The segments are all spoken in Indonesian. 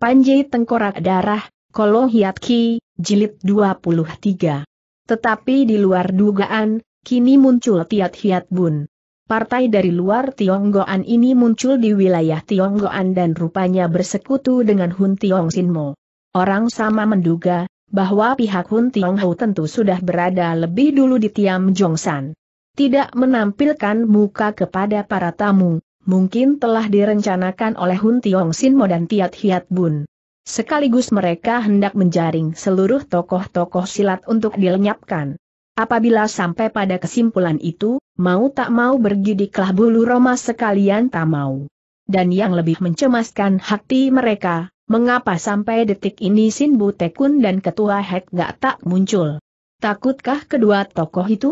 Panji Tengkorak Darah, Kolo Ki, Jilid 23. Tetapi di luar dugaan, kini muncul Tiat Hiat Bun. Partai dari luar Tionggoan ini muncul di wilayah Tionggoan dan rupanya bersekutu dengan Hun Tiong Sinmo. Orang sama menduga, bahwa pihak Hun Tiong tentu sudah berada lebih dulu di Tiam Jongsan. Tidak menampilkan muka kepada para tamu, mungkin telah direncanakan oleh Hun Tiong Sinmo dan Tiat Hiat Bun. Sekaligus mereka hendak menjaring seluruh tokoh-tokoh silat untuk dilenyapkan. Apabila sampai pada kesimpulan itu, mau tak mau bergidiklah bulu Roma sekalian tak mau. Dan yang lebih mencemaskan hati mereka, mengapa sampai detik ini Sin Tekun dan Ketua Hek gak tak muncul? Takutkah kedua tokoh itu?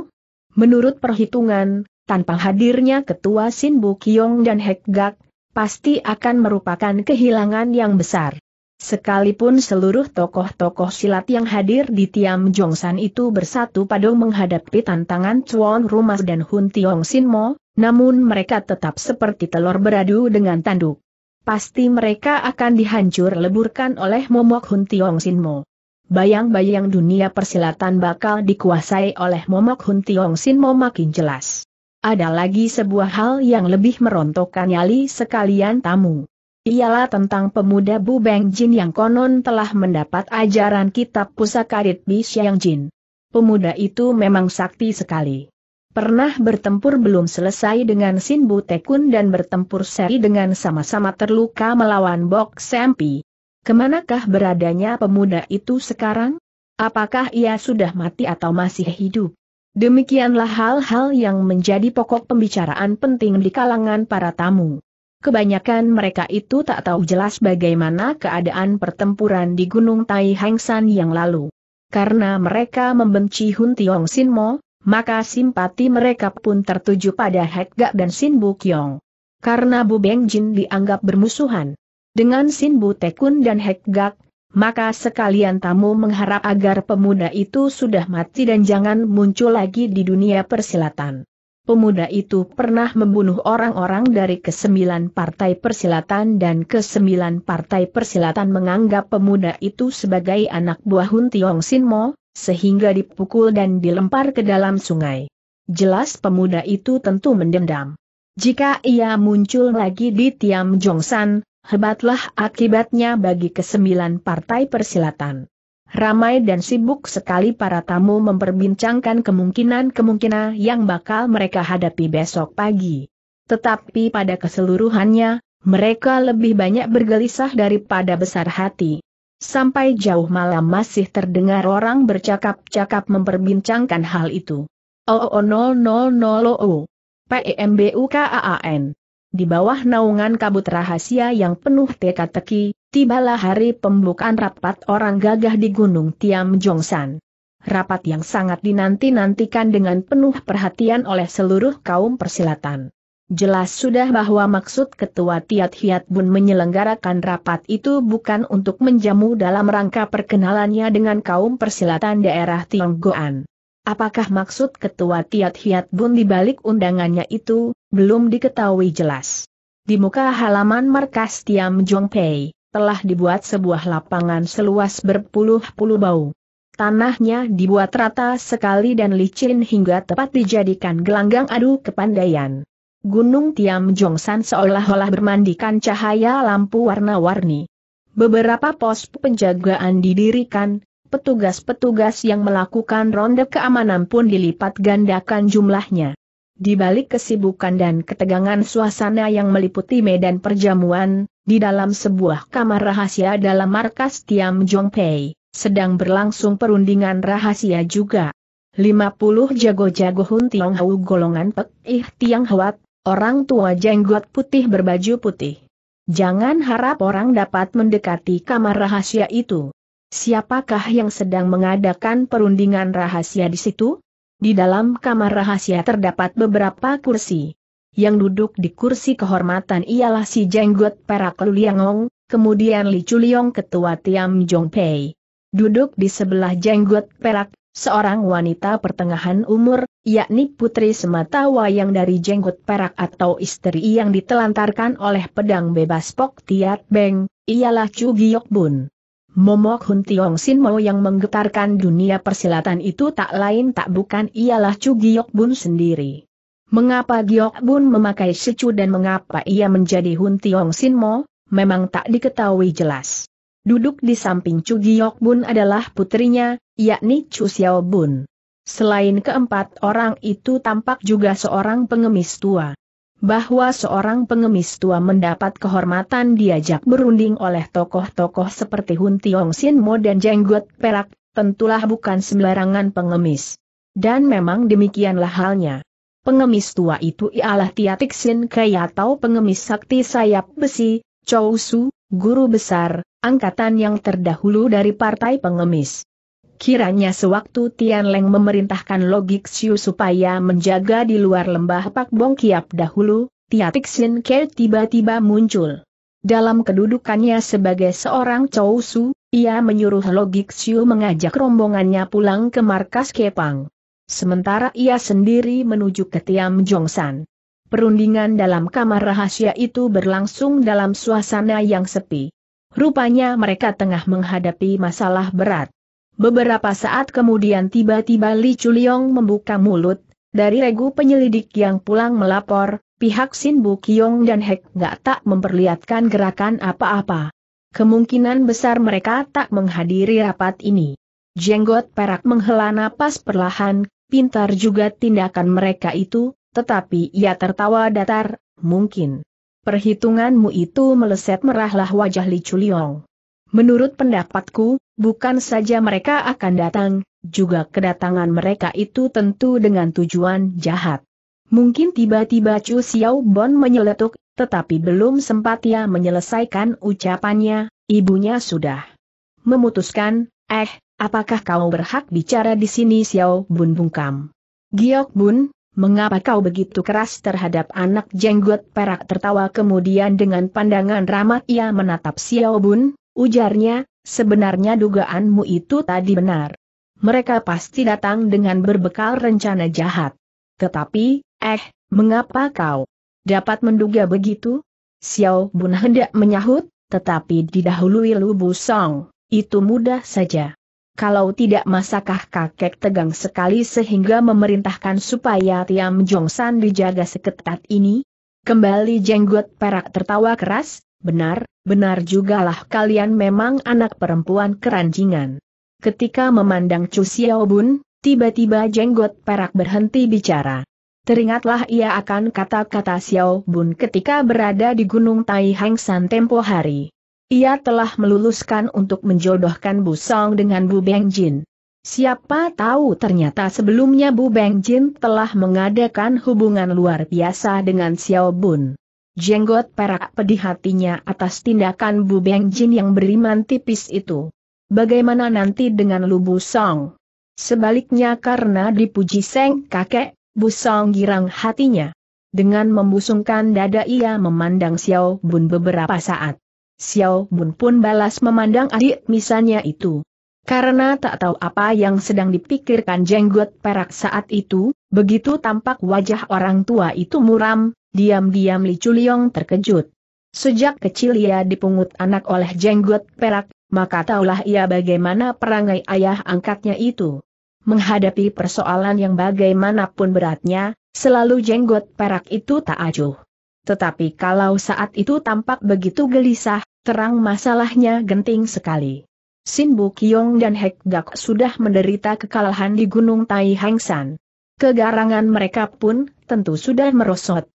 Menurut perhitungan, tanpa hadirnya ketua Sin Bukyong dan Hek Gak, pasti akan merupakan kehilangan yang besar. Sekalipun seluruh tokoh-tokoh silat yang hadir di Tiam Jongsan itu bersatu padu menghadapi tantangan Chuan Rumas dan Hun Tiong Sin Mo, namun mereka tetap seperti telur beradu dengan tanduk. Pasti mereka akan dihancur leburkan oleh Momok Hun Tiong Sin Mo. Bayang-bayang dunia persilatan bakal dikuasai oleh Momok Hun Tiong Sin Mo makin jelas. Ada lagi sebuah hal yang lebih merontokkan nyali sekalian tamu. Ialah tentang pemuda Bu Beng Jin yang konon telah mendapat ajaran kitab pusaka Ritbi Xiang Jin. Pemuda itu memang sakti sekali. Pernah bertempur belum selesai dengan Sin Bu Tekun dan bertempur seri dengan sama-sama terluka melawan Bok Sempi. Kemanakah beradanya pemuda itu sekarang? Apakah ia sudah mati atau masih hidup? Demikianlah hal-hal yang menjadi pokok pembicaraan penting di kalangan para tamu. Kebanyakan mereka itu tak tahu jelas bagaimana keadaan pertempuran di Gunung Tai San yang lalu. Karena mereka membenci Hun Tiong Sin Mo, maka simpati mereka pun tertuju pada Hek Gak dan Sin Bu Kyong. Karena Bu Beng Jin dianggap bermusuhan dengan Sin Bu Tekun dan Hek Gak, maka sekalian tamu mengharap agar pemuda itu sudah mati dan jangan muncul lagi di dunia persilatan. Pemuda itu pernah membunuh orang-orang dari kesembilan partai persilatan dan kesembilan partai persilatan menganggap pemuda itu sebagai anak buah Hun Tiong Sin Mo, sehingga dipukul dan dilempar ke dalam sungai. Jelas pemuda itu tentu mendendam. Jika ia muncul lagi di Tiam Jongsan, hebatlah akibatnya bagi kesembilan partai persilatan. Ramai dan sibuk sekali para tamu memperbincangkan kemungkinan-kemungkinan yang bakal mereka hadapi besok pagi. Tetapi pada keseluruhannya, mereka lebih banyak bergelisah daripada besar hati. Sampai jauh malam masih terdengar orang bercakap-cakap memperbincangkan hal itu. OO0000 PEMBUKAAN di bawah naungan kabut rahasia yang penuh teka-teki, tibalah hari pembukaan rapat orang gagah di Gunung Tiam Jongsan. Rapat yang sangat dinanti-nantikan dengan penuh perhatian oleh seluruh kaum persilatan. Jelas sudah bahwa maksud Ketua Tiat Hiat Bun menyelenggarakan rapat itu bukan untuk menjamu dalam rangka perkenalannya dengan kaum persilatan daerah Tionggoan. Apakah maksud ketua Tiat Hiat Bun di balik undangannya itu, belum diketahui jelas. Di muka halaman markas Tiam Jongpei, telah dibuat sebuah lapangan seluas berpuluh-puluh bau. Tanahnya dibuat rata sekali dan licin hingga tepat dijadikan gelanggang adu kepandaian. Gunung Tiam Jongsan seolah-olah bermandikan cahaya lampu warna-warni. Beberapa pos penjagaan didirikan, petugas-petugas yang melakukan ronde keamanan pun dilipat gandakan jumlahnya. Di balik kesibukan dan ketegangan suasana yang meliputi medan perjamuan, di dalam sebuah kamar rahasia dalam markas Tiam Jongpei, sedang berlangsung perundingan rahasia juga. 50 jago-jago Hun Tiong Hau golongan Pek Ih Tiang Hwat, orang tua jenggot putih berbaju putih. Jangan harap orang dapat mendekati kamar rahasia itu. Siapakah yang sedang mengadakan perundingan rahasia di situ? Di dalam kamar rahasia terdapat beberapa kursi. Yang duduk di kursi kehormatan ialah si Jenggot Perak Liangong, kemudian Li Chuliong Ketua Tiam Jongpei. Duduk di sebelah Jenggot Perak, seorang wanita pertengahan umur, yakni putri semata wayang dari jenggot perak atau istri yang ditelantarkan oleh pedang bebas Pok Tiat Beng, ialah Chu Giok Bun. Momok Hun Tiong Sin Mo yang menggetarkan dunia persilatan itu tak lain tak bukan ialah Chu Giok Bun sendiri. Mengapa Giok Bun memakai secu dan mengapa ia menjadi Hun Tiong Sin Mo, memang tak diketahui jelas. Duduk di samping Chu Giok Bun adalah putrinya, yakni Chu Xiao Bun. Selain keempat orang itu tampak juga seorang pengemis tua bahwa seorang pengemis tua mendapat kehormatan diajak berunding oleh tokoh-tokoh seperti Hun Tiong Sin Mo dan Jenggot Perak, tentulah bukan sembarangan pengemis. Dan memang demikianlah halnya. Pengemis tua itu ialah Tiatik Sin Kei atau pengemis sakti sayap besi, Chou Su, guru besar, angkatan yang terdahulu dari partai pengemis. Kiranya sewaktu Tian Leng memerintahkan Logik Xiu supaya menjaga di luar lembah Pak Bong Kiap dahulu, Tia Tixin Ke tiba-tiba muncul. Dalam kedudukannya sebagai seorang Chou Su, ia menyuruh Logik Xiu mengajak rombongannya pulang ke markas Kepang. Sementara ia sendiri menuju ke Tiam Jongsan. Perundingan dalam kamar rahasia itu berlangsung dalam suasana yang sepi. Rupanya mereka tengah menghadapi masalah berat. Beberapa saat kemudian tiba-tiba Li Chuliong membuka mulut, dari regu penyelidik yang pulang melapor, pihak Sin Bu dan Hek gak tak memperlihatkan gerakan apa-apa. Kemungkinan besar mereka tak menghadiri rapat ini. Jenggot perak menghela napas perlahan, pintar juga tindakan mereka itu, tetapi ia tertawa datar, mungkin. Perhitunganmu itu meleset merahlah wajah Li Chuliong. Menurut pendapatku, Bukan saja mereka akan datang, juga kedatangan mereka itu tentu dengan tujuan jahat. Mungkin tiba-tiba Chu Xiao Bon menyeletuk, tetapi belum sempat ia menyelesaikan ucapannya, ibunya sudah memutuskan, eh, apakah kau berhak bicara di sini Xiao Bun bungkam. Giok Bun, mengapa kau begitu keras terhadap anak jenggot perak tertawa kemudian dengan pandangan ramah ia menatap Xiao Bun, ujarnya, sebenarnya dugaanmu itu tadi benar. Mereka pasti datang dengan berbekal rencana jahat. Tetapi, eh, mengapa kau dapat menduga begitu? Xiao Bun hendak menyahut, tetapi didahului Lu Song. itu mudah saja. Kalau tidak masakah kakek tegang sekali sehingga memerintahkan supaya Tiam San dijaga seketat ini? Kembali jenggot perak tertawa keras, Benar, benar jugalah kalian memang anak perempuan keranjingan. Ketika memandang Chu Xiaobun, tiba-tiba jenggot perak berhenti bicara. Teringatlah ia akan kata-kata Xiao Bun ketika berada di Gunung Tai San tempo hari. Ia telah meluluskan untuk menjodohkan Bu Song dengan Bu Beng Jin. Siapa tahu ternyata sebelumnya Bu Beng Jin telah mengadakan hubungan luar biasa dengan Xiao Bun. Jenggot perak pedih hatinya atas tindakan Bu Beng Jin yang beriman tipis itu. Bagaimana nanti dengan Lu Bu Song? Sebaliknya karena dipuji Seng kakek, Bu Song girang hatinya. Dengan membusungkan dada ia memandang Xiao Bun beberapa saat. Xiao Bun pun balas memandang adik misalnya itu. Karena tak tahu apa yang sedang dipikirkan jenggot perak saat itu, begitu tampak wajah orang tua itu muram, diam-diam Li Chuliong terkejut. Sejak kecil ia dipungut anak oleh jenggot perak, maka taulah ia bagaimana perangai ayah angkatnya itu. Menghadapi persoalan yang bagaimanapun beratnya, selalu jenggot perak itu tak acuh. Tetapi kalau saat itu tampak begitu gelisah, terang masalahnya genting sekali. Sin Bukyong dan Hek Gak sudah menderita kekalahan di Gunung Tai Hang San. Kegarangan mereka pun tentu sudah merosot.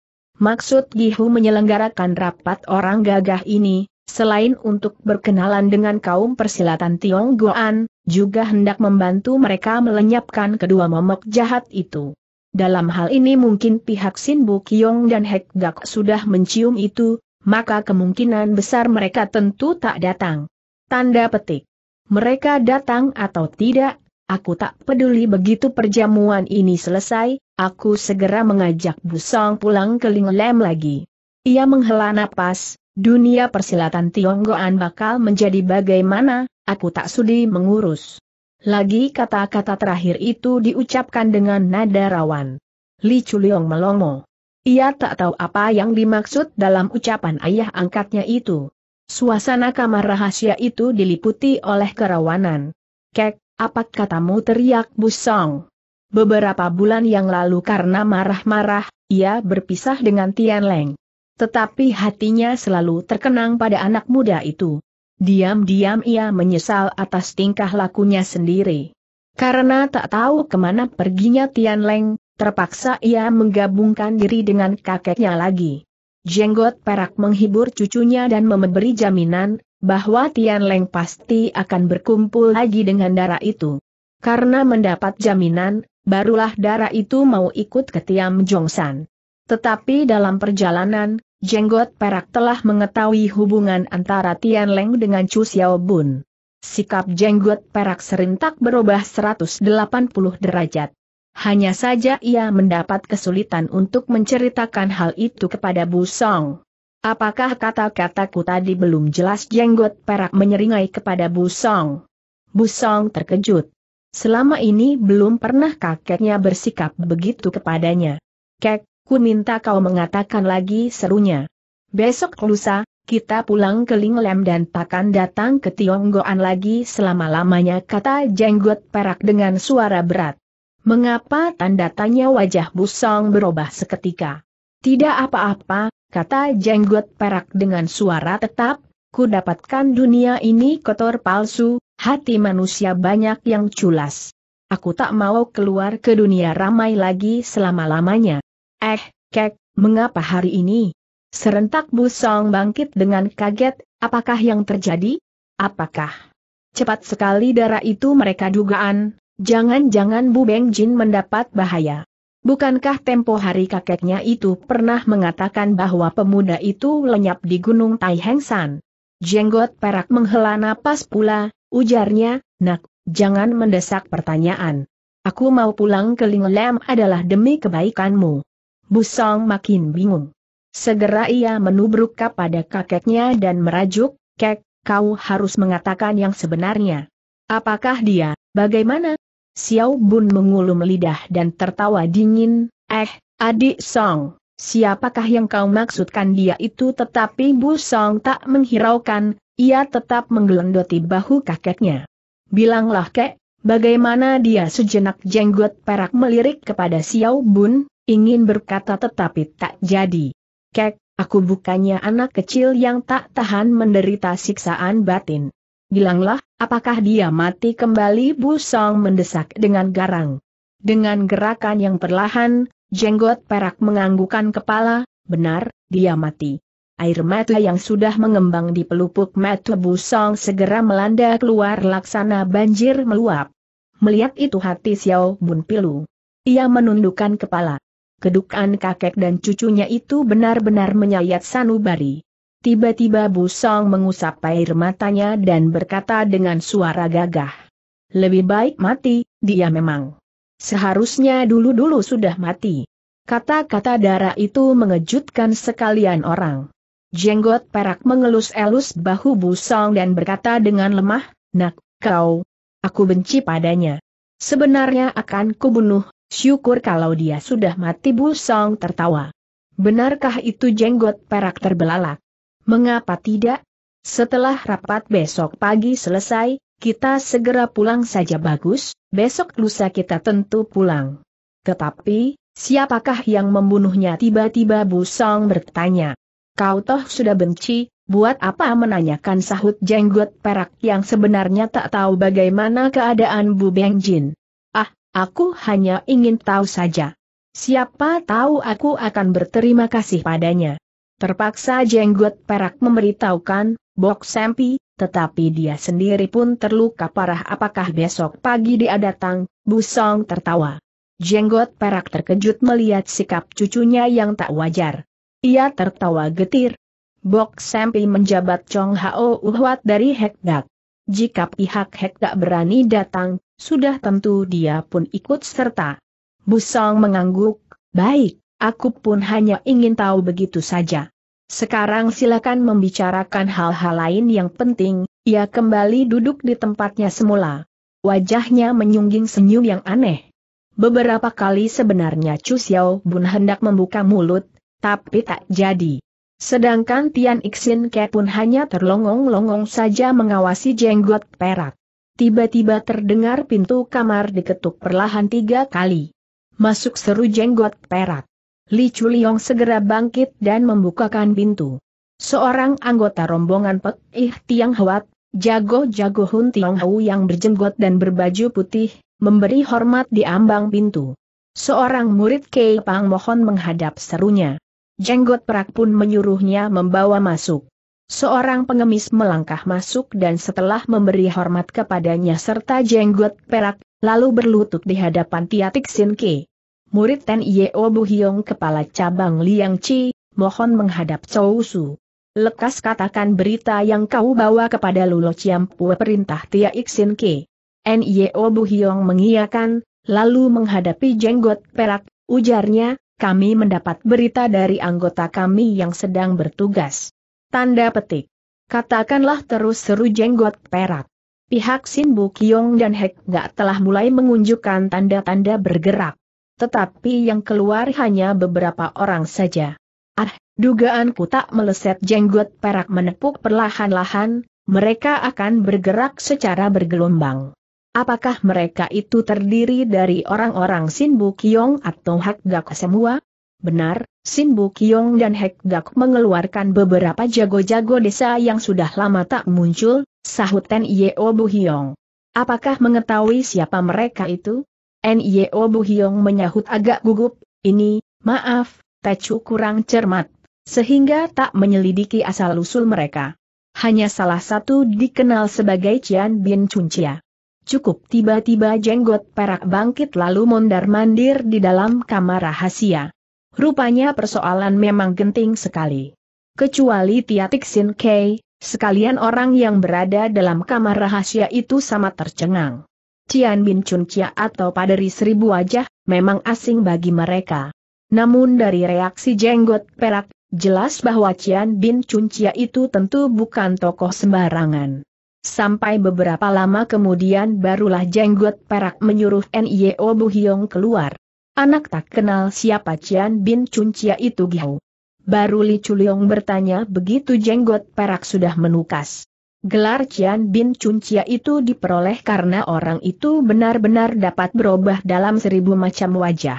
Maksud Gihu menyelenggarakan rapat orang gagah ini, selain untuk berkenalan dengan kaum persilatan Tionggoan, juga hendak membantu mereka melenyapkan kedua momok jahat itu. Dalam hal ini mungkin pihak Sin Bukyong dan Hek Gak sudah mencium itu, maka kemungkinan besar mereka tentu tak datang. Tanda petik. Mereka datang atau tidak, aku tak peduli begitu perjamuan ini selesai, aku segera mengajak Busong pulang ke Linglem lagi. Ia menghela napas, dunia persilatan Tionggoan bakal menjadi bagaimana, aku tak sudi mengurus. Lagi kata-kata terakhir itu diucapkan dengan nada rawan. Li Chuliong melongo. Ia tak tahu apa yang dimaksud dalam ucapan ayah angkatnya itu. Suasana kamar rahasia itu diliputi oleh kerawanan. Kek, apa katamu teriak Busong? Beberapa bulan yang lalu karena marah-marah, ia berpisah dengan Tian Leng. Tetapi hatinya selalu terkenang pada anak muda itu. Diam-diam ia menyesal atas tingkah lakunya sendiri. Karena tak tahu kemana perginya Tian Leng, terpaksa ia menggabungkan diri dengan kakeknya lagi. Jenggot perak menghibur cucunya dan memberi jaminan, bahwa Tian Leng pasti akan berkumpul lagi dengan darah itu. Karena mendapat jaminan, barulah darah itu mau ikut ke Tiam Jongsan. Tetapi dalam perjalanan, Jenggot Perak telah mengetahui hubungan antara Tian Leng dengan Chu Xiao Bun. Sikap Jenggot Perak serentak berubah 180 derajat. Hanya saja ia mendapat kesulitan untuk menceritakan hal itu kepada Bu Song. Apakah kata-kataku tadi belum jelas jenggot perak menyeringai kepada Bu Song? Bu Song terkejut. Selama ini belum pernah kakeknya bersikap begitu kepadanya. Kek, ku minta kau mengatakan lagi serunya. Besok lusa, kita pulang ke Linglem dan takkan datang ke Tionggoan lagi selama-lamanya kata jenggot perak dengan suara berat. Mengapa tanda tanya wajah busong berubah seketika? Tidak apa-apa, kata jenggot perak dengan suara tetap, ku dapatkan dunia ini kotor palsu, hati manusia banyak yang culas. Aku tak mau keluar ke dunia ramai lagi selama-lamanya. Eh, kek, mengapa hari ini? Serentak Busong bangkit dengan kaget, apakah yang terjadi? Apakah? Cepat sekali darah itu mereka dugaan, jangan-jangan Bu Beng Jin mendapat bahaya. Bukankah tempo hari kakeknya itu pernah mengatakan bahwa pemuda itu lenyap di Gunung Tai Heng San? Jenggot perak menghela napas pula, Ujarnya, nak, jangan mendesak pertanyaan. Aku mau pulang ke Linglem adalah demi kebaikanmu. Busong makin bingung. Segera ia menubruk kepada kakeknya dan merajuk, kek, kau harus mengatakan yang sebenarnya. Apakah dia, bagaimana? Xiao Bun mengulum lidah dan tertawa dingin, eh, adik Song siapakah yang kau maksudkan dia itu tetapi Bu Song tak menghiraukan, ia tetap menggelendoti bahu kakeknya. Bilanglah kek, bagaimana dia sejenak jenggot perak melirik kepada Xiao Bun, ingin berkata tetapi tak jadi. Kek, aku bukannya anak kecil yang tak tahan menderita siksaan batin. Bilanglah, apakah dia mati kembali Bu Song mendesak dengan garang. Dengan gerakan yang perlahan, Jenggot perak menganggukan kepala, benar, dia mati. Air mata yang sudah mengembang di pelupuk mata Busong segera melanda keluar laksana banjir meluap. Melihat itu hati Xiao Bun pilu. Ia menundukkan kepala. Kedukan kakek dan cucunya itu benar-benar menyayat sanubari. Tiba-tiba Bu Song mengusap air matanya dan berkata dengan suara gagah. Lebih baik mati, dia memang. Seharusnya dulu-dulu sudah mati. Kata-kata darah itu mengejutkan sekalian orang. Jenggot perak mengelus-elus bahu busong dan berkata dengan lemah, Nak, kau, aku benci padanya. Sebenarnya akan kubunuh, syukur kalau dia sudah mati busong tertawa. Benarkah itu jenggot perak terbelalak? Mengapa tidak? Setelah rapat besok pagi selesai, kita segera pulang saja bagus, besok lusa kita tentu pulang. Tetapi, siapakah yang membunuhnya tiba-tiba Busong bertanya. Kau toh sudah benci, buat apa menanyakan sahut jenggot perak yang sebenarnya tak tahu bagaimana keadaan Bu Bengjin. Ah, aku hanya ingin tahu saja. Siapa tahu aku akan berterima kasih padanya. Terpaksa jenggot perak memberitahukan, Bok Sempi, tetapi dia sendiri pun terluka parah apakah besok pagi dia datang, Busong tertawa. Jenggot perak terkejut melihat sikap cucunya yang tak wajar. Ia tertawa getir. Bok Sempi menjabat Chong Hao uhwat dari Hekdak. Jika pihak Hekdak berani datang, sudah tentu dia pun ikut serta. Busong mengangguk, baik, aku pun hanya ingin tahu begitu saja. Sekarang silakan membicarakan hal-hal lain yang penting, ia kembali duduk di tempatnya semula. Wajahnya menyungging senyum yang aneh. Beberapa kali sebenarnya Chu Xiao Bun hendak membuka mulut, tapi tak jadi. Sedangkan Tian Xin Ke pun hanya terlongong-longong saja mengawasi jenggot perak. Tiba-tiba terdengar pintu kamar diketuk perlahan tiga kali. Masuk seru jenggot perak. Li Chuliong segera bangkit dan membukakan pintu. Seorang anggota rombongan Pek Ih Tiang Hwat, jago-jago Hun Tiong Hau yang berjenggot dan berbaju putih, memberi hormat di ambang pintu. Seorang murid Kei Pang Mohon menghadap serunya. Jenggot perak pun menyuruhnya membawa masuk. Seorang pengemis melangkah masuk dan setelah memberi hormat kepadanya serta jenggot perak, lalu berlutut di hadapan Tiatik Kei murid Ten Yeo Bu Hyong kepala cabang Liang Chi, mohon menghadap Chou Su. Lekas katakan berita yang kau bawa kepada Lulo Pue perintah Tia Iksin Ke. N.Y.O. Bu Hyong mengiyakan, lalu menghadapi jenggot perak, ujarnya, kami mendapat berita dari anggota kami yang sedang bertugas. Tanda petik. Katakanlah terus seru jenggot perak. Pihak Sin Bu Kyong dan Hek Gak telah mulai mengunjukkan tanda-tanda bergerak tetapi yang keluar hanya beberapa orang saja. Ah, dugaanku tak meleset jenggot perak menepuk perlahan-lahan, mereka akan bergerak secara bergelombang. Apakah mereka itu terdiri dari orang-orang Sin Bukyong atau Hak Gak semua? Benar, Sin Bukyong dan Hak Gak mengeluarkan beberapa jago-jago desa yang sudah lama tak muncul, sahut Ten Yeo Buhyong. Apakah mengetahui siapa mereka itu? NIO Bu menyahut agak gugup, ini, maaf, Tecu kurang cermat, sehingga tak menyelidiki asal-usul mereka. Hanya salah satu dikenal sebagai Cian Bin Cuncia. Cukup tiba-tiba jenggot perak bangkit lalu mondar-mandir di dalam kamar rahasia. Rupanya persoalan memang genting sekali. Kecuali Tiatik Sin Kei, sekalian orang yang berada dalam kamar rahasia itu sama tercengang. Cian Bin Chun Chia atau Paderi Seribu Wajah, memang asing bagi mereka. Namun dari reaksi jenggot perak, jelas bahwa Cian Bin Chun Chia itu tentu bukan tokoh sembarangan. Sampai beberapa lama kemudian barulah jenggot perak menyuruh N.I.O. Bu Hiong keluar. Anak tak kenal siapa Cian Bin Chun Chia itu Gihau. Baru Li Chuliong bertanya begitu jenggot perak sudah menukas. Gelar Cian Bin Cuncia itu diperoleh karena orang itu benar-benar dapat berubah dalam seribu macam wajah.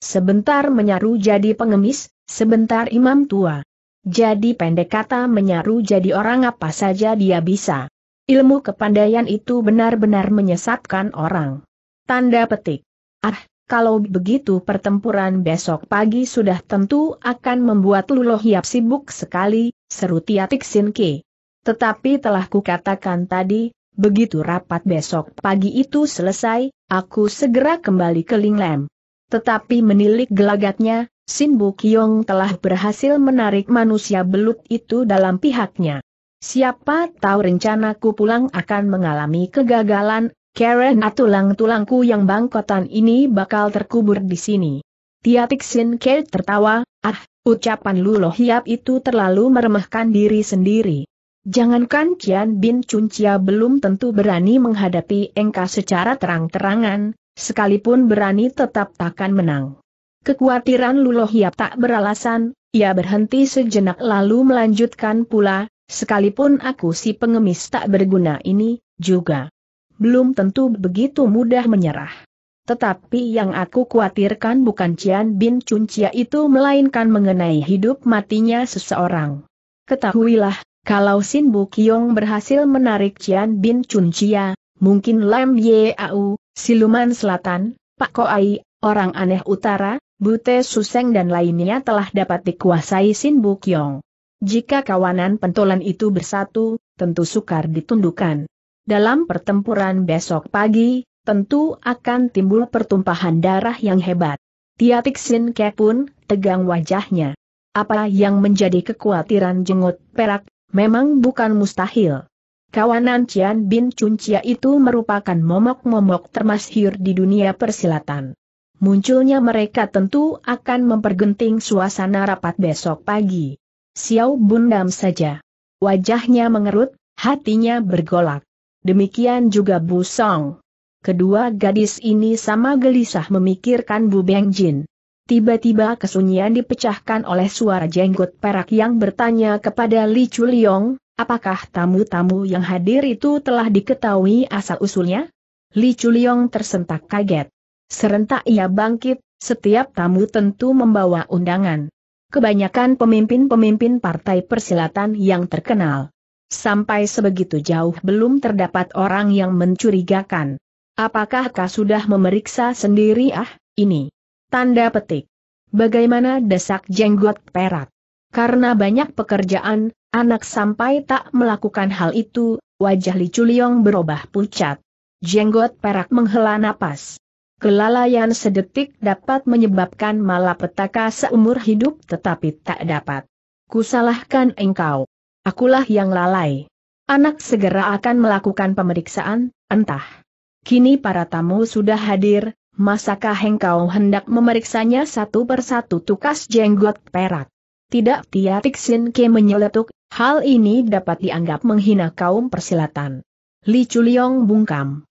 Sebentar menyaru jadi pengemis, sebentar imam tua. Jadi pendek kata menyaru jadi orang apa saja dia bisa. Ilmu kepandaian itu benar-benar menyesatkan orang. Tanda petik. Ah, kalau begitu pertempuran besok pagi sudah tentu akan membuat Luloh Yap sibuk sekali, seru Tiatik Sinke. Tetapi telah kukatakan tadi, begitu rapat besok pagi itu selesai, aku segera kembali ke Linglem. Tetapi menilik gelagatnya, Sin Bukyong telah berhasil menarik manusia belut itu dalam pihaknya. Siapa tahu rencanaku pulang akan mengalami kegagalan, karena tulang-tulangku yang bangkotan ini bakal terkubur di sini. Tiatik Sin Ke tertawa, ah, ucapan Lulo Hiap itu terlalu meremehkan diri sendiri. Jangankan Kian Bin Cuncia belum tentu berani menghadapi Engka secara terang-terangan, sekalipun berani tetap takkan menang. Kekuatiran Lulo tak beralasan, ia berhenti sejenak lalu melanjutkan pula, sekalipun aku si pengemis tak berguna ini, juga. Belum tentu begitu mudah menyerah. Tetapi yang aku khawatirkan bukan Cian Bin Cuncia itu melainkan mengenai hidup matinya seseorang. Ketahuilah, kalau Sin Bu Kiong berhasil menarik Cian Bin Chun Chia, mungkin Lam Au, Siluman Selatan, Pak Ai, Orang Aneh Utara, Bute Suseng dan lainnya telah dapat dikuasai Sin Bu Kiong. Jika kawanan pentolan itu bersatu, tentu sukar ditundukkan. Dalam pertempuran besok pagi, tentu akan timbul pertumpahan darah yang hebat. Tiatik Sin Ke pun tegang wajahnya. Apa yang menjadi kekhawatiran jenggot perak Memang bukan mustahil. Kawanan Cian Bin Cuncia itu merupakan momok-momok termasyhur di dunia persilatan. Munculnya mereka tentu akan mempergenting suasana rapat besok pagi. Xiao Bundam saja. Wajahnya mengerut, hatinya bergolak. Demikian juga Bu Song. Kedua gadis ini sama gelisah memikirkan Bu Beng Jin. Tiba-tiba kesunyian dipecahkan oleh suara jenggot perak yang bertanya kepada Li Chuliong, apakah tamu-tamu yang hadir itu telah diketahui asal-usulnya? Li Chuliong tersentak kaget. Serentak ia bangkit, setiap tamu tentu membawa undangan. Kebanyakan pemimpin-pemimpin partai persilatan yang terkenal. Sampai sebegitu jauh belum terdapat orang yang mencurigakan. Apakah kau sudah memeriksa sendiri ah, ini? Tanda petik. Bagaimana desak jenggot perak? Karena banyak pekerjaan, anak sampai tak melakukan hal itu, wajah Li Chuliong berubah pucat. Jenggot perak menghela napas. Kelalaian sedetik dapat menyebabkan malapetaka seumur hidup tetapi tak dapat. Kusalahkan engkau. Akulah yang lalai. Anak segera akan melakukan pemeriksaan, entah. Kini para tamu sudah hadir, Masakah engkau hendak memeriksanya satu persatu tukas jenggot perak? Tidak Tia Tixin Ke menyeletuk, hal ini dapat dianggap menghina kaum persilatan. Li Chuliong bungkam.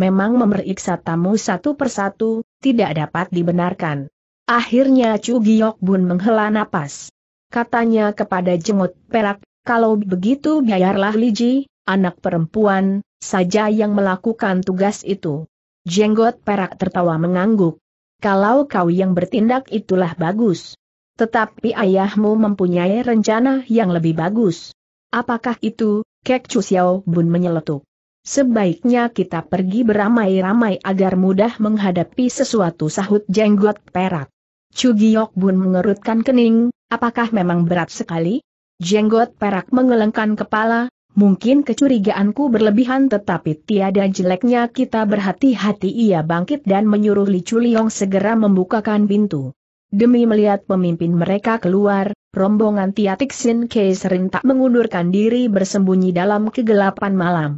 Memang memeriksa tamu satu persatu, tidak dapat dibenarkan. Akhirnya Chu Giok Bun menghela napas. Katanya kepada jenggot perak, kalau begitu biarlah Ji, anak perempuan, saja yang melakukan tugas itu. Jenggot perak tertawa mengangguk. Kalau kau yang bertindak itulah bagus. Tetapi ayahmu mempunyai rencana yang lebih bagus. Apakah itu, Kek Chu Xiao Bun menyeletuk. Sebaiknya kita pergi beramai-ramai agar mudah menghadapi sesuatu sahut jenggot perak. Chu Giok Bun mengerutkan kening, apakah memang berat sekali? Jenggot perak mengelengkan kepala, Mungkin kecurigaanku berlebihan tetapi tiada jeleknya kita berhati-hati ia bangkit dan menyuruh Li Chuliong segera membukakan pintu. Demi melihat pemimpin mereka keluar, rombongan Tiatik Sin Kei serentak mengundurkan diri bersembunyi dalam kegelapan malam.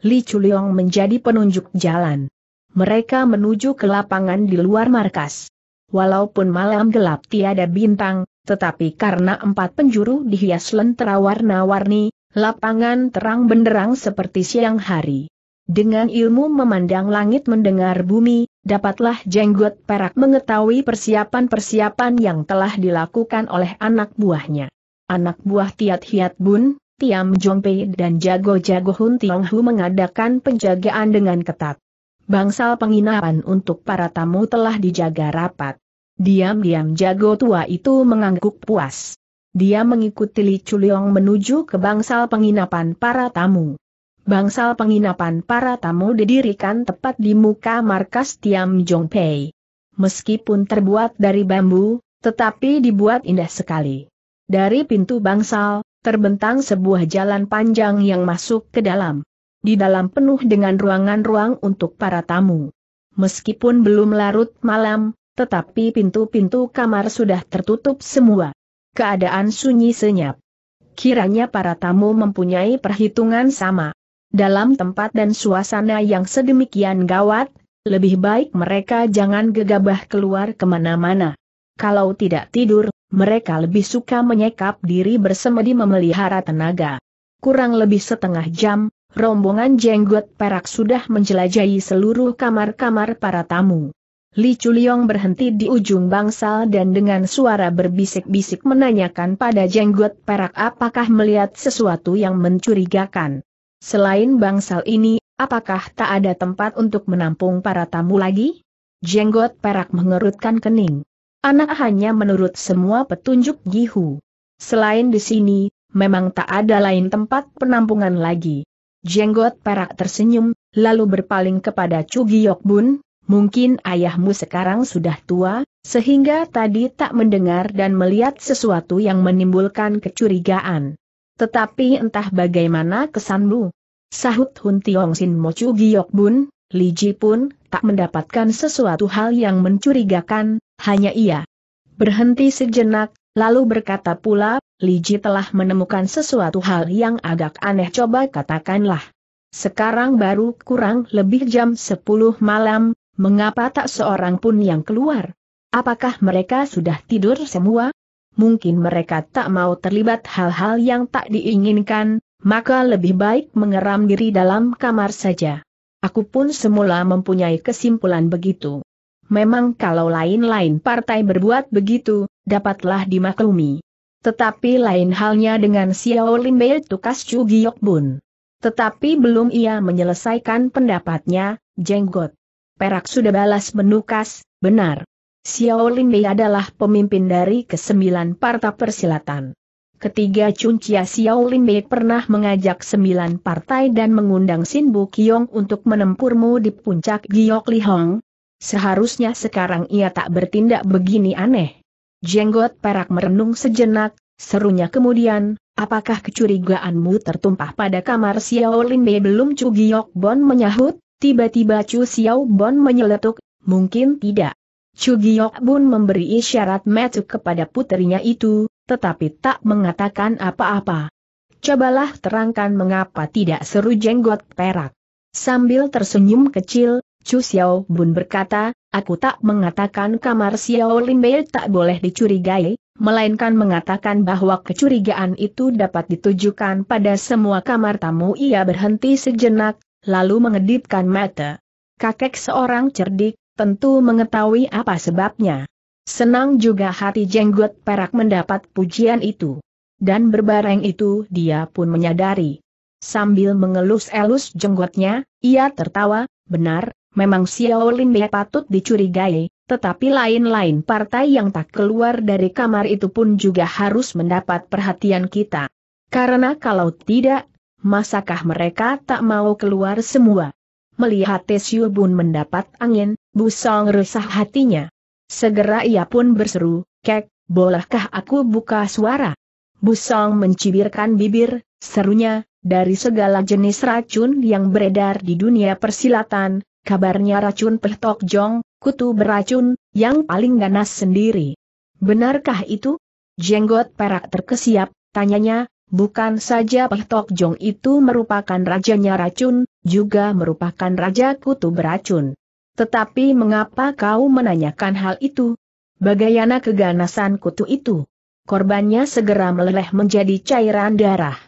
Li Chuliong menjadi penunjuk jalan. Mereka menuju ke lapangan di luar markas. Walaupun malam gelap tiada bintang, tetapi karena empat penjuru dihias lentera warna-warni, Lapangan terang benderang seperti siang hari. Dengan ilmu memandang langit mendengar bumi, dapatlah jenggot perak mengetahui persiapan-persiapan yang telah dilakukan oleh anak buahnya. Anak buah Tiat Hiat Bun, Tiam Jongpei dan jago-jago Hun Tiong Hu mengadakan penjagaan dengan ketat. Bangsal penginapan untuk para tamu telah dijaga rapat. Diam-diam jago tua itu mengangguk puas. Dia mengikuti Li Chuliong menuju ke bangsal penginapan para tamu. Bangsal penginapan para tamu didirikan tepat di muka markas Tiam Jongpei. Meskipun terbuat dari bambu, tetapi dibuat indah sekali. Dari pintu bangsal, terbentang sebuah jalan panjang yang masuk ke dalam. Di dalam penuh dengan ruangan-ruang untuk para tamu. Meskipun belum larut malam, tetapi pintu-pintu kamar sudah tertutup semua. Keadaan sunyi senyap. Kiranya para tamu mempunyai perhitungan sama. Dalam tempat dan suasana yang sedemikian gawat, lebih baik mereka jangan gegabah keluar kemana-mana. Kalau tidak tidur, mereka lebih suka menyekap diri bersemedi memelihara tenaga. Kurang lebih setengah jam, rombongan jenggot perak sudah menjelajahi seluruh kamar-kamar para tamu. Li Chuliong berhenti di ujung bangsal dan dengan suara berbisik-bisik menanyakan pada jenggot perak apakah melihat sesuatu yang mencurigakan. Selain bangsal ini, apakah tak ada tempat untuk menampung para tamu lagi? Jenggot perak mengerutkan kening. Anak hanya menurut semua petunjuk Gihu. Selain di sini, memang tak ada lain tempat penampungan lagi. Jenggot perak tersenyum, lalu berpaling kepada Chu Giyok Bun, Mungkin ayahmu sekarang sudah tua, sehingga tadi tak mendengar dan melihat sesuatu yang menimbulkan kecurigaan. Tetapi entah bagaimana kesanmu. Sahut Hun Tiong Sin Mochu Giyok Bun, Li Ji pun tak mendapatkan sesuatu hal yang mencurigakan, hanya ia. Berhenti sejenak, lalu berkata pula, Li Ji telah menemukan sesuatu hal yang agak aneh coba katakanlah. Sekarang baru kurang lebih jam 10 malam, Mengapa tak seorang pun yang keluar? Apakah mereka sudah tidur semua? Mungkin mereka tak mau terlibat hal-hal yang tak diinginkan, maka lebih baik mengeram diri dalam kamar saja. Aku pun semula mempunyai kesimpulan begitu. Memang kalau lain-lain partai berbuat begitu, dapatlah dimaklumi. Tetapi lain halnya dengan Xiao Lim Bei Tukas Chu Giok Bun. Tetapi belum ia menyelesaikan pendapatnya, jenggot. Perak sudah balas menukas, benar. Xiao Mei adalah pemimpin dari kesembilan partai persilatan. Ketiga Chun Chia Xiao Mei pernah mengajak sembilan partai dan mengundang Sin Bu Kiong untuk menempurmu di puncak Giok Hong. Seharusnya sekarang ia tak bertindak begini aneh. Jenggot perak merenung sejenak, serunya kemudian, apakah kecurigaanmu tertumpah pada kamar Xiao Mei belum Chu Giok Bon menyahut? Tiba-tiba Chu Xiao Bon menyeletuk, mungkin tidak. Chu Giok Bun memberi isyarat metu kepada putrinya itu, tetapi tak mengatakan apa-apa. Cobalah terangkan mengapa tidak seru jenggot perak. Sambil tersenyum kecil, Chu Xiao Bun berkata, aku tak mengatakan kamar Xiao Lin Bei tak boleh dicurigai, melainkan mengatakan bahwa kecurigaan itu dapat ditujukan pada semua kamar tamu. Ia berhenti sejenak, lalu mengedipkan mata. Kakek seorang cerdik, tentu mengetahui apa sebabnya. Senang juga hati jenggot perak mendapat pujian itu. Dan berbareng itu dia pun menyadari. Sambil mengelus-elus jenggotnya, ia tertawa, benar, memang Xiao Limbe patut dicurigai, tetapi lain-lain partai yang tak keluar dari kamar itu pun juga harus mendapat perhatian kita. Karena kalau tidak, masakah mereka tak mau keluar semua? Melihat Tesyu Bun mendapat angin, Busong resah hatinya. Segera ia pun berseru, Kek, bolehkah aku buka suara? Busong mencibirkan bibir, serunya, dari segala jenis racun yang beredar di dunia persilatan, kabarnya racun pehtok jong, kutu beracun, yang paling ganas sendiri. Benarkah itu? Jenggot perak terkesiap, tanyanya, Bukan saja Peh Tok Jong itu merupakan rajanya racun, juga merupakan raja kutu beracun. Tetapi mengapa kau menanyakan hal itu? Bagaimana keganasan kutu itu. Korbannya segera meleleh menjadi cairan darah.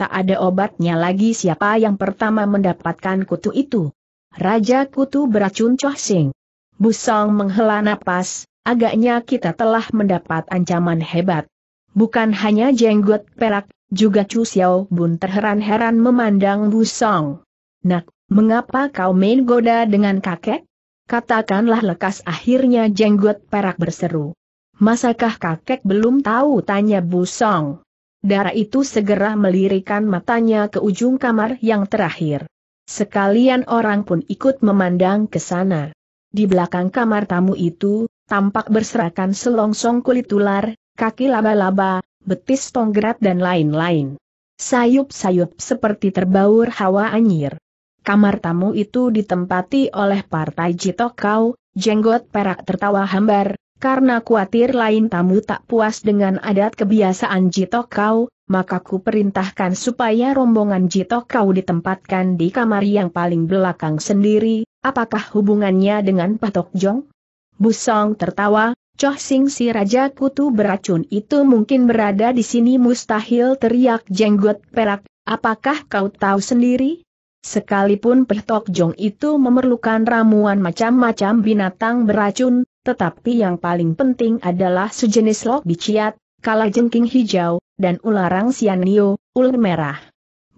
Tak ada obatnya lagi siapa yang pertama mendapatkan kutu itu. Raja kutu beracun Choh Sing. Busong menghela napas, agaknya kita telah mendapat ancaman hebat. Bukan hanya jenggot perak, juga Chu Xiao Bun terheran-heran memandang Bu Song. Nak, mengapa kau main goda dengan kakek? Katakanlah lekas akhirnya jenggot perak berseru. Masakah kakek belum tahu tanya Bu Song? Darah itu segera melirikan matanya ke ujung kamar yang terakhir. Sekalian orang pun ikut memandang ke sana. Di belakang kamar tamu itu, tampak berserakan selongsong kulit ular, kaki laba-laba, betis tonggrat dan lain-lain. Sayup-sayup seperti terbaur hawa anyir. Kamar tamu itu ditempati oleh partai Jitokau, jenggot perak tertawa hambar, karena kuatir lain tamu tak puas dengan adat kebiasaan Jitokau, maka ku perintahkan supaya rombongan Jitokau ditempatkan di kamar yang paling belakang sendiri, apakah hubungannya dengan Patok Jong? Busong tertawa, Coh Sing si Raja Kutu beracun itu mungkin berada di sini mustahil teriak jenggot perak, apakah kau tahu sendiri? Sekalipun Pehtok Jong itu memerlukan ramuan macam-macam binatang beracun, tetapi yang paling penting adalah sejenis lok biciat, kala jengking hijau, dan ularang sianio, ular merah.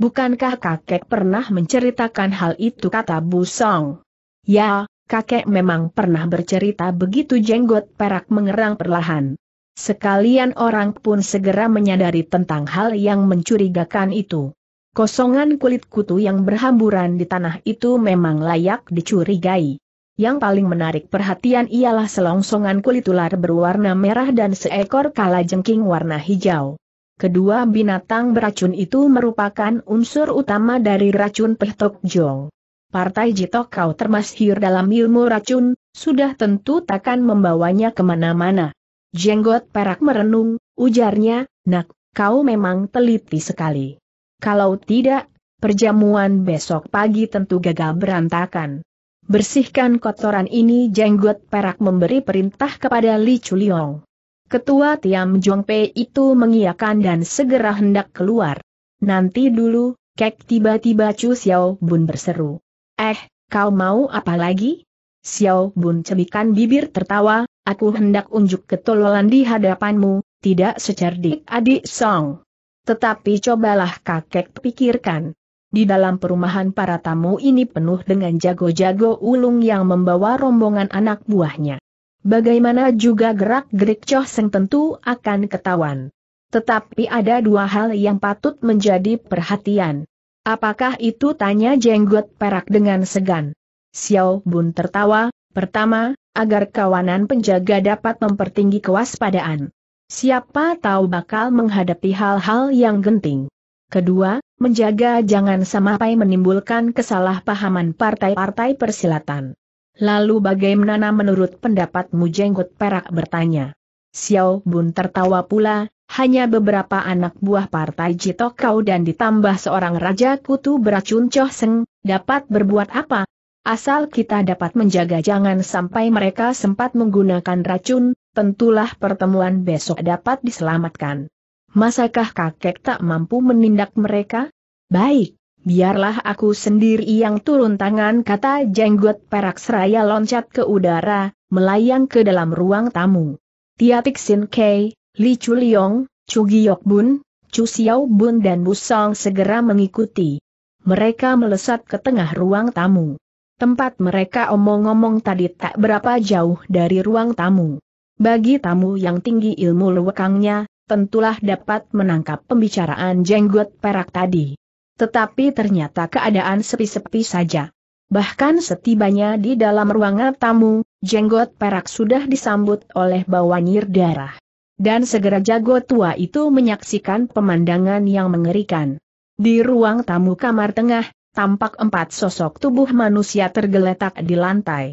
Bukankah kakek pernah menceritakan hal itu kata Bu Song. Ya, kakek memang pernah bercerita begitu jenggot perak mengerang perlahan. Sekalian orang pun segera menyadari tentang hal yang mencurigakan itu. Kosongan kulit kutu yang berhamburan di tanah itu memang layak dicurigai. Yang paling menarik perhatian ialah selongsongan kulit ular berwarna merah dan seekor kala jengking warna hijau. Kedua binatang beracun itu merupakan unsur utama dari racun Pehtok Jong. Partai Jito kau termasyhur dalam ilmu racun, sudah tentu takkan membawanya kemana-mana. Jenggot perak merenung, ujarnya, nak, kau memang teliti sekali. Kalau tidak, perjamuan besok pagi tentu gagal berantakan. Bersihkan kotoran ini jenggot perak memberi perintah kepada Li Chuliong. Ketua Tiam Jong Pei itu mengiakan dan segera hendak keluar. Nanti dulu, kek tiba-tiba Chu Xiao Bun berseru. Eh, kau mau apa lagi? Xiao Bun cebikan bibir tertawa, aku hendak unjuk ketololan di hadapanmu, tidak secerdik adik Song. Tetapi cobalah kakek pikirkan. Di dalam perumahan para tamu ini penuh dengan jago-jago ulung yang membawa rombongan anak buahnya. Bagaimana juga gerak-gerik Choh Seng tentu akan ketahuan. Tetapi ada dua hal yang patut menjadi perhatian. Apakah itu tanya jenggot perak dengan segan? Xiao Bun tertawa, pertama, agar kawanan penjaga dapat mempertinggi kewaspadaan. Siapa tahu bakal menghadapi hal-hal yang genting. Kedua, menjaga jangan sampai menimbulkan kesalahpahaman partai-partai persilatan. Lalu bagaimana menurut pendapatmu jenggot perak bertanya? Xiao Bun tertawa pula, hanya beberapa anak buah partai Jitokau dan ditambah seorang raja kutu beracun Choh Seng, dapat berbuat apa? Asal kita dapat menjaga jangan sampai mereka sempat menggunakan racun, tentulah pertemuan besok dapat diselamatkan. Masakah kakek tak mampu menindak mereka? Baik, biarlah aku sendiri yang turun tangan kata jenggot perak seraya loncat ke udara, melayang ke dalam ruang tamu. Tiatik Sin Kei, Li Liong, Chu Bun, Chu Bun dan Busong segera mengikuti. Mereka melesat ke tengah ruang tamu. Tempat mereka omong-omong tadi tak berapa jauh dari ruang tamu. Bagi tamu yang tinggi ilmu lewekangnya, tentulah dapat menangkap pembicaraan jenggot perak tadi. Tetapi ternyata keadaan sepi-sepi saja. Bahkan setibanya di dalam ruangan tamu, jenggot perak sudah disambut oleh bawanyir darah. Dan segera jago tua itu menyaksikan pemandangan yang mengerikan. Di ruang tamu kamar tengah, tampak empat sosok tubuh manusia tergeletak di lantai.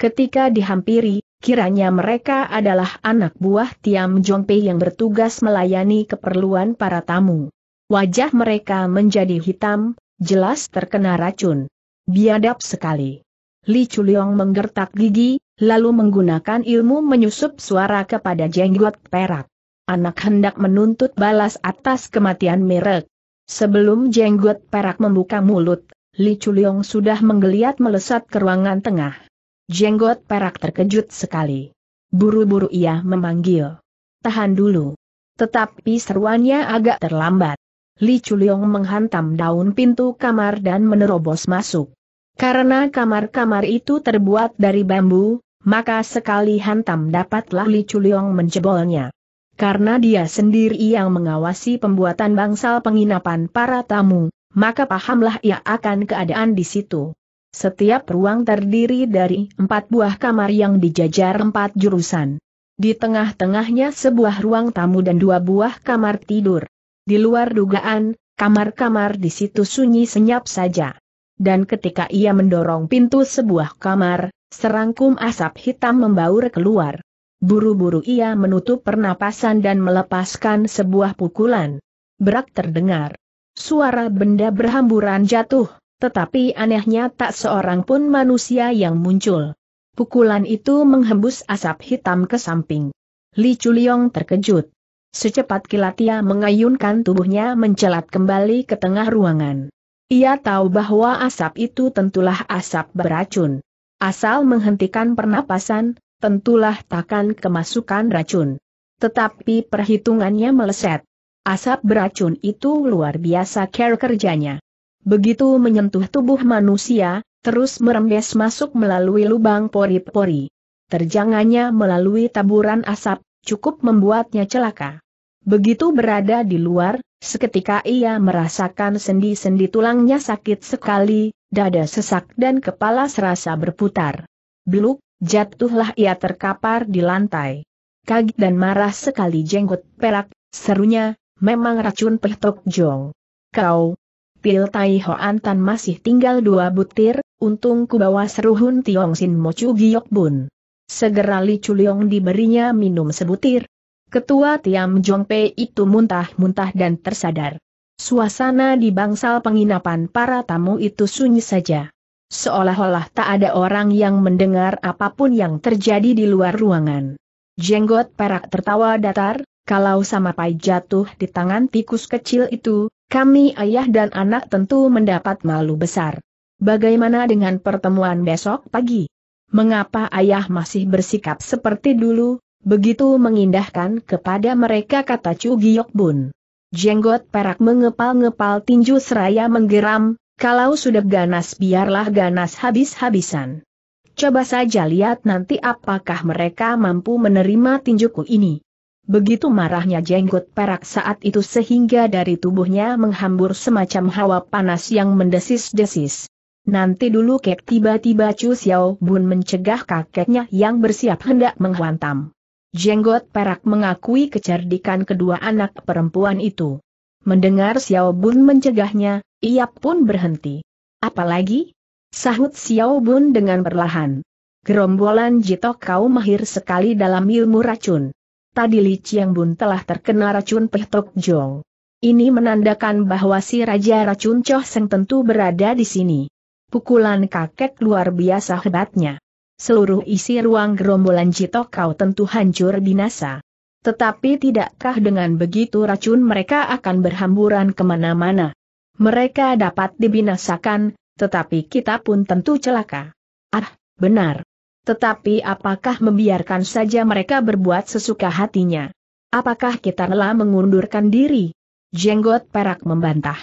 Ketika dihampiri, kiranya mereka adalah anak buah Tiam Jongpe yang bertugas melayani keperluan para tamu. Wajah mereka menjadi hitam, jelas terkena racun. Biadab sekali. Li Chuliong menggertak gigi, lalu menggunakan ilmu menyusup suara kepada jenggot perak. Anak hendak menuntut balas atas kematian merek. Sebelum jenggot perak membuka mulut, Li Chuliong sudah menggeliat melesat ke ruangan tengah. Jenggot perak terkejut sekali. Buru-buru ia memanggil. Tahan dulu. Tetapi seruannya agak terlambat. Li Chuliong menghantam daun pintu kamar dan menerobos masuk. Karena kamar-kamar itu terbuat dari bambu, maka sekali hantam dapatlah Li Chuliong menjebolnya. Karena dia sendiri yang mengawasi pembuatan bangsal penginapan para tamu, maka pahamlah ia akan keadaan di situ. Setiap ruang terdiri dari empat buah kamar yang dijajar empat jurusan. Di tengah-tengahnya sebuah ruang tamu dan dua buah kamar tidur. Di luar dugaan, kamar-kamar di situ sunyi senyap saja dan ketika ia mendorong pintu sebuah kamar, serangkum asap hitam membaur keluar. Buru-buru ia menutup pernapasan dan melepaskan sebuah pukulan. Berak terdengar. Suara benda berhamburan jatuh, tetapi anehnya tak seorang pun manusia yang muncul. Pukulan itu menghembus asap hitam ke samping. Li Chuliong terkejut. Secepat kilat ia mengayunkan tubuhnya mencelat kembali ke tengah ruangan. Ia tahu bahwa asap itu tentulah asap beracun. Asal menghentikan pernapasan, tentulah takkan kemasukan racun. Tetapi perhitungannya meleset. Asap beracun itu luar biasa care kerjanya. Begitu menyentuh tubuh manusia, terus merembes masuk melalui lubang pori-pori. Terjangannya melalui taburan asap, cukup membuatnya celaka. Begitu berada di luar, Seketika ia merasakan sendi-sendi tulangnya sakit sekali, dada sesak dan kepala serasa berputar. Beluk, jatuhlah ia terkapar di lantai. Kaget dan marah sekali jenggot perak, serunya, memang racun pehtok jong. Kau, pil tai hoan tan masih tinggal dua butir, untung ku bawa seruhun tiong sin mochu giok bun. Segera Li Chuliong diberinya minum sebutir, Ketua Tiam Jong Pei itu muntah-muntah dan tersadar. Suasana di bangsal penginapan para tamu itu sunyi saja. Seolah-olah tak ada orang yang mendengar apapun yang terjadi di luar ruangan. Jenggot perak tertawa datar, kalau sama pai jatuh di tangan tikus kecil itu, kami ayah dan anak tentu mendapat malu besar. Bagaimana dengan pertemuan besok pagi? Mengapa ayah masih bersikap seperti dulu, Begitu mengindahkan kepada mereka kata Chu Giyok Bun. Jenggot perak mengepal-ngepal tinju seraya menggeram, kalau sudah ganas biarlah ganas habis-habisan. Coba saja lihat nanti apakah mereka mampu menerima tinjuku ini. Begitu marahnya jenggot perak saat itu sehingga dari tubuhnya menghambur semacam hawa panas yang mendesis-desis. Nanti dulu kek tiba-tiba Chu Xiao Bun mencegah kakeknya yang bersiap hendak menghantam. Jenggot Perak mengakui kecerdikan kedua anak perempuan itu. Mendengar Xiao Bun mencegahnya, ia pun berhenti. Apalagi? Sahut Xiao Bun dengan perlahan. Gerombolan Jitok kau mahir sekali dalam ilmu racun. Tadi Li Chiang Bun telah terkena racun Pehtok Jong. Ini menandakan bahwa si Raja Racun Choh Seng tentu berada di sini. Pukulan kakek luar biasa hebatnya seluruh isi ruang gerombolan Jitok kau tentu hancur binasa. Tetapi tidakkah dengan begitu racun mereka akan berhamburan kemana-mana? Mereka dapat dibinasakan, tetapi kita pun tentu celaka. Ah, benar. Tetapi apakah membiarkan saja mereka berbuat sesuka hatinya? Apakah kita rela mengundurkan diri? Jenggot perak membantah.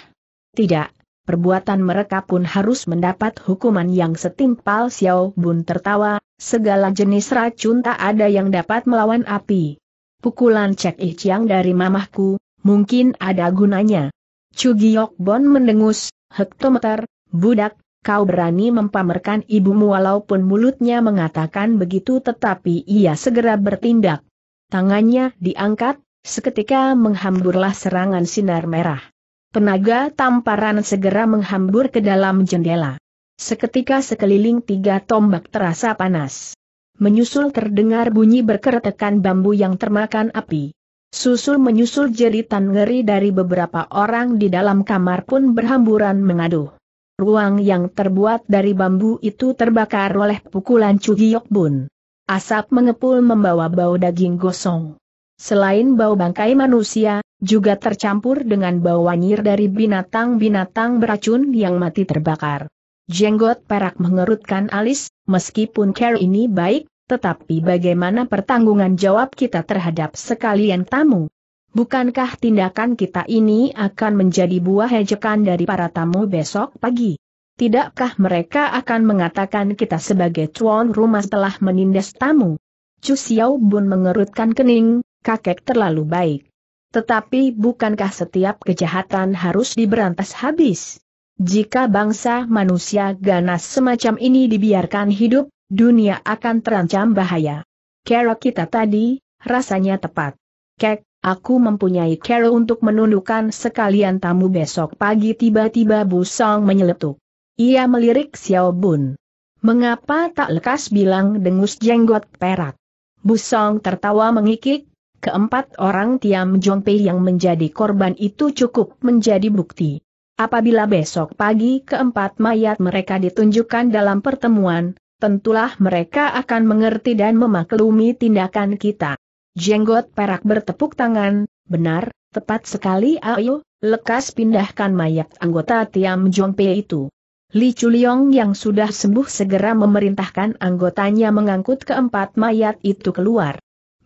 Tidak, perbuatan mereka pun harus mendapat hukuman yang setimpal Xiao Bun tertawa, segala jenis racun tak ada yang dapat melawan api. Pukulan Cek Ih dari mamahku, mungkin ada gunanya. Chu Cugiok Bon mendengus, hektometer, budak, kau berani mempamerkan ibumu walaupun mulutnya mengatakan begitu tetapi ia segera bertindak. Tangannya diangkat, seketika menghamburlah serangan sinar merah. Tenaga tamparan segera menghambur ke dalam jendela. Seketika sekeliling tiga tombak terasa panas. Menyusul terdengar bunyi berkeretekan bambu yang termakan api. Susul menyusul jeritan ngeri dari beberapa orang di dalam kamar pun berhamburan mengaduh. Ruang yang terbuat dari bambu itu terbakar oleh pukulan Cugiyok Bun. Asap mengepul membawa bau daging gosong. Selain bau bangkai manusia, juga tercampur dengan bau wanyir dari binatang-binatang beracun yang mati terbakar. Jenggot perak mengerutkan alis, meskipun care ini baik, tetapi bagaimana pertanggungan jawab kita terhadap sekalian tamu? Bukankah tindakan kita ini akan menjadi buah ejekan dari para tamu besok pagi? Tidakkah mereka akan mengatakan kita sebagai tuan rumah telah menindas tamu? Cu Xiao Bun mengerutkan kening, kakek terlalu baik. Tetapi bukankah setiap kejahatan harus diberantas habis? Jika bangsa manusia ganas semacam ini dibiarkan hidup, dunia akan terancam bahaya. Kera kita tadi, rasanya tepat. Kek, aku mempunyai kera untuk menundukkan sekalian tamu besok pagi tiba-tiba busong menyeletuk. Ia melirik Xiao Bun. Mengapa tak lekas bilang dengus jenggot perak? Busong tertawa mengikik, Keempat orang Tiam Jongpei yang menjadi korban itu cukup menjadi bukti. Apabila besok pagi keempat mayat mereka ditunjukkan dalam pertemuan, tentulah mereka akan mengerti dan memaklumi tindakan kita. Jenggot perak bertepuk tangan, benar, tepat sekali ayo, lekas pindahkan mayat anggota Tiam Jongpei itu. Li Chuliong yang sudah sembuh segera memerintahkan anggotanya mengangkut keempat mayat itu keluar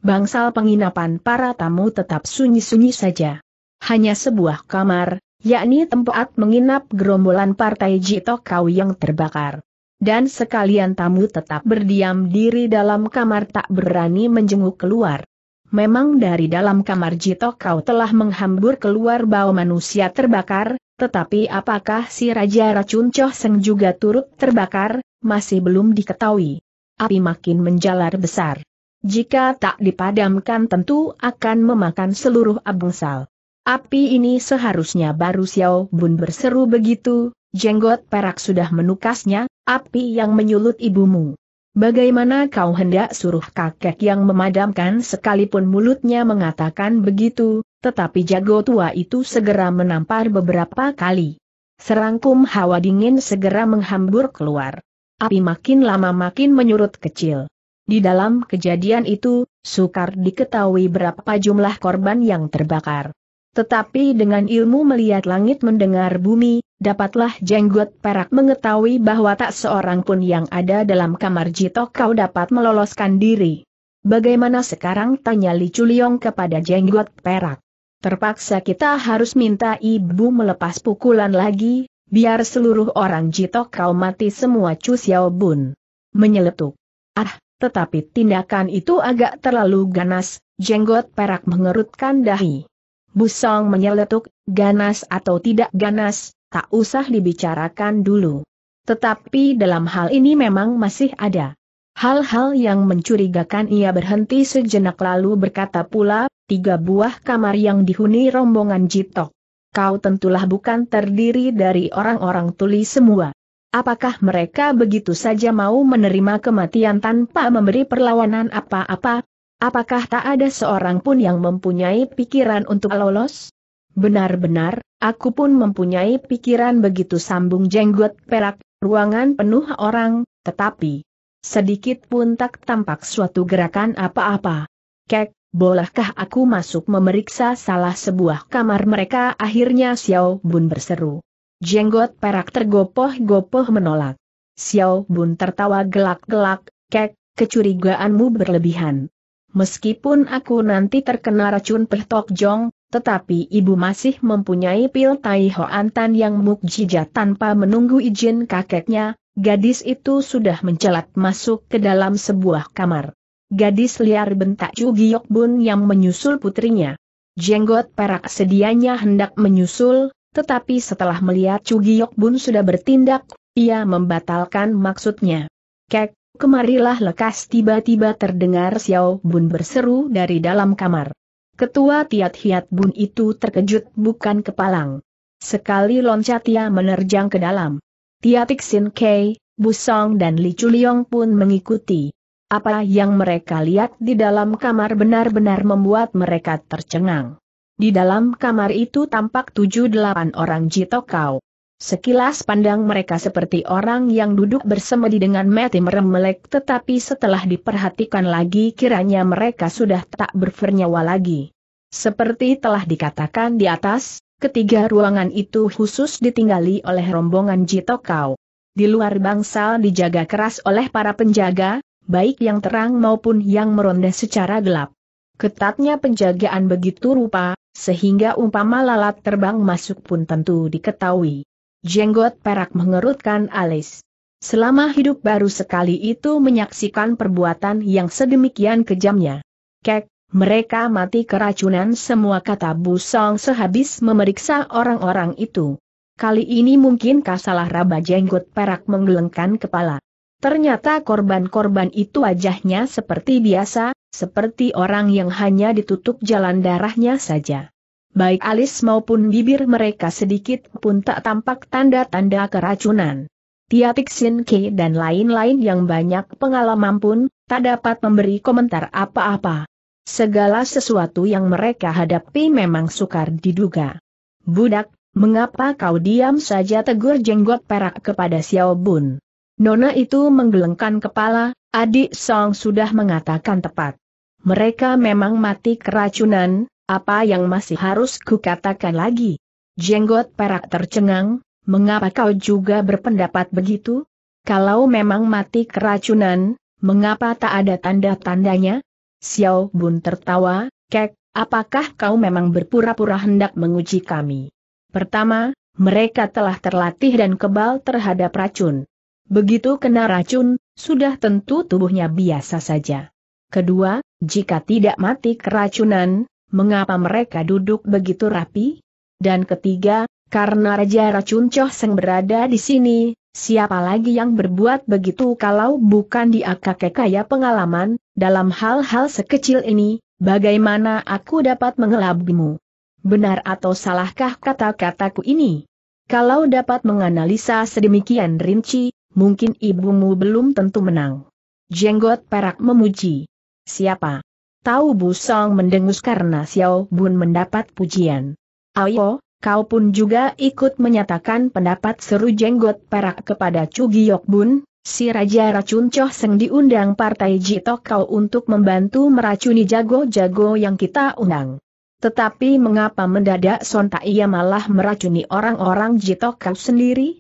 bangsal penginapan para tamu tetap sunyi-sunyi saja. Hanya sebuah kamar, yakni tempat menginap gerombolan partai Jitokau yang terbakar. Dan sekalian tamu tetap berdiam diri dalam kamar tak berani menjenguk keluar. Memang dari dalam kamar Jito kau telah menghambur keluar bau manusia terbakar, tetapi apakah si Raja Racun Choh Seng juga turut terbakar, masih belum diketahui. Api makin menjalar besar. Jika tak dipadamkan tentu akan memakan seluruh abungsal. Api ini seharusnya baru Xiao Bun berseru begitu, jenggot perak sudah menukasnya, api yang menyulut ibumu. Bagaimana kau hendak suruh kakek yang memadamkan sekalipun mulutnya mengatakan begitu, tetapi jago tua itu segera menampar beberapa kali. Serangkum hawa dingin segera menghambur keluar. Api makin lama makin menyurut kecil. Di dalam kejadian itu, sukar diketahui berapa jumlah korban yang terbakar. Tetapi dengan ilmu melihat langit mendengar bumi, dapatlah jenggot perak mengetahui bahwa tak seorang pun yang ada dalam kamar Jitok kau dapat meloloskan diri. Bagaimana sekarang tanya Li Chuliong kepada jenggot perak. Terpaksa kita harus minta ibu melepas pukulan lagi, biar seluruh orang Jitok kau mati semua Chu Bun. Menyeletuk. Ah, tetapi tindakan itu agak terlalu ganas, jenggot perak mengerutkan dahi. Busong menyeletuk, ganas atau tidak ganas, tak usah dibicarakan dulu. Tetapi dalam hal ini memang masih ada. Hal-hal yang mencurigakan ia berhenti sejenak lalu berkata pula, tiga buah kamar yang dihuni rombongan Jitok. Kau tentulah bukan terdiri dari orang-orang tuli semua. Apakah mereka begitu saja mau menerima kematian tanpa memberi perlawanan apa-apa? Apakah tak ada seorang pun yang mempunyai pikiran untuk lolos? Benar-benar, aku pun mempunyai pikiran begitu sambung jenggot perak, ruangan penuh orang, tetapi sedikit pun tak tampak suatu gerakan apa-apa. Kek, bolehkah aku masuk memeriksa salah sebuah kamar mereka? Akhirnya Xiao Bun berseru. Jenggot perak tergopoh-gopoh menolak. Xiao Bun tertawa gelak-gelak, kek, kecurigaanmu berlebihan. Meskipun aku nanti terkena racun Peh Tok Jong, tetapi ibu masih mempunyai pil Tai Hoan Tan yang mukjizat tanpa menunggu izin kakeknya, gadis itu sudah mencelat masuk ke dalam sebuah kamar. Gadis liar bentak Ju Giok Bun yang menyusul putrinya. Jenggot perak sedianya hendak menyusul, tetapi setelah melihat Cugiok Bun sudah bertindak, ia membatalkan maksudnya. Kek, kemarilah lekas tiba-tiba terdengar Xiao Bun berseru dari dalam kamar. Ketua Tiat Hiat Bun itu terkejut bukan kepalang. Sekali loncat ia menerjang ke dalam. Tiatik Sin Kei, Busong dan Li Chuliong pun mengikuti. Apa yang mereka lihat di dalam kamar benar-benar membuat mereka tercengang. Di dalam kamar itu tampak tujuh delapan orang jitokau. Sekilas pandang mereka seperti orang yang duduk bersemedi dengan mati melek tetapi setelah diperhatikan lagi kiranya mereka sudah tak bernyawa lagi. Seperti telah dikatakan di atas, ketiga ruangan itu khusus ditinggali oleh rombongan Jitokau. Di luar bangsal dijaga keras oleh para penjaga, baik yang terang maupun yang meronda secara gelap. Ketatnya penjagaan begitu rupa, sehingga umpama lalat terbang masuk pun tentu diketahui. Jenggot perak mengerutkan alis. Selama hidup baru sekali itu menyaksikan perbuatan yang sedemikian kejamnya. Kek, mereka mati keracunan semua kata Busong sehabis memeriksa orang-orang itu. Kali ini mungkin kasalah raba jenggot perak menggelengkan kepala. Ternyata korban-korban itu wajahnya seperti biasa, seperti orang yang hanya ditutup jalan darahnya saja. Baik alis maupun bibir mereka sedikit pun tak tampak tanda-tanda keracunan. Tiatik Ke dan lain-lain yang banyak pengalaman pun, tak dapat memberi komentar apa-apa. Segala sesuatu yang mereka hadapi memang sukar diduga. Budak, mengapa kau diam saja tegur jenggot perak kepada Xiao Bun? Nona itu menggelengkan kepala, adik Song sudah mengatakan tepat. Mereka memang mati keracunan, apa yang masih harus kukatakan lagi? Jenggot perak tercengang, mengapa kau juga berpendapat begitu? Kalau memang mati keracunan, mengapa tak ada tanda-tandanya? Xiao Bun tertawa, kek, apakah kau memang berpura-pura hendak menguji kami? Pertama, mereka telah terlatih dan kebal terhadap racun. Begitu kena racun, sudah tentu tubuhnya biasa saja. Kedua, jika tidak mati keracunan, mengapa mereka duduk begitu rapi? Dan ketiga, karena Raja Racun Coh Seng berada di sini, siapa lagi yang berbuat begitu kalau bukan dia kakek kaya pengalaman, dalam hal-hal sekecil ini, bagaimana aku dapat mengelabimu? Benar atau salahkah kata-kataku ini? Kalau dapat menganalisa sedemikian rinci, mungkin ibumu belum tentu menang. Jenggot perak memuji. Siapa? Tahu Bu Song mendengus karena Xiao Bun mendapat pujian. Ayo, kau pun juga ikut menyatakan pendapat seru jenggot perak kepada Chu Giok Bun, si Raja Racun Choh Seng diundang Partai Jitok kau untuk membantu meracuni jago-jago yang kita undang. Tetapi mengapa mendadak sontak ia malah meracuni orang-orang Jitok kau sendiri?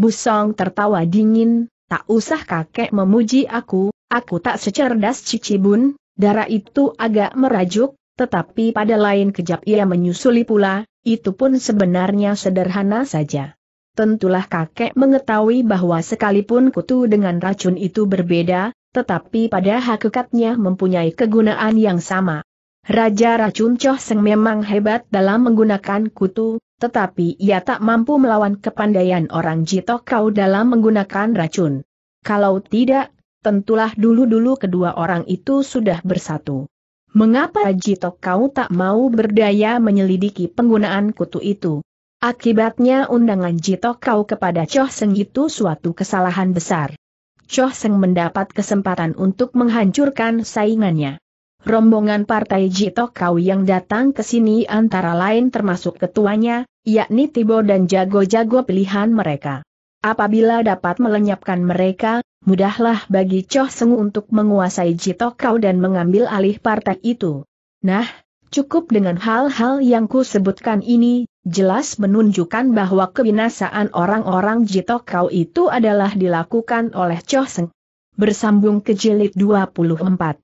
Busong tertawa dingin, tak usah kakek memuji aku, Aku tak secerdas Bun, darah itu agak merajuk, tetapi pada lain kejap ia menyusuli pula, itu pun sebenarnya sederhana saja. Tentulah kakek mengetahui bahwa sekalipun kutu dengan racun itu berbeda, tetapi pada hakikatnya mempunyai kegunaan yang sama. Raja Racun Choh Seng memang hebat dalam menggunakan kutu, tetapi ia tak mampu melawan kepandaian orang Jitokau Kau dalam menggunakan racun. Kalau tidak, tentulah dulu-dulu kedua orang itu sudah bersatu. Mengapa Jito kau tak mau berdaya menyelidiki penggunaan kutu itu? Akibatnya undangan Jito kau kepada Choh Seng itu suatu kesalahan besar. Choh Seng mendapat kesempatan untuk menghancurkan saingannya. Rombongan partai Jito Kau yang datang ke sini antara lain termasuk ketuanya, yakni Tibo dan jago-jago pilihan mereka. Apabila dapat melenyapkan mereka, mudahlah bagi Choh Seng untuk menguasai Jitokau dan mengambil alih partai itu. Nah, cukup dengan hal-hal yang ku sebutkan ini, jelas menunjukkan bahwa kebinasaan orang-orang Jitokau itu adalah dilakukan oleh Choh Seng. Bersambung ke jilid 24.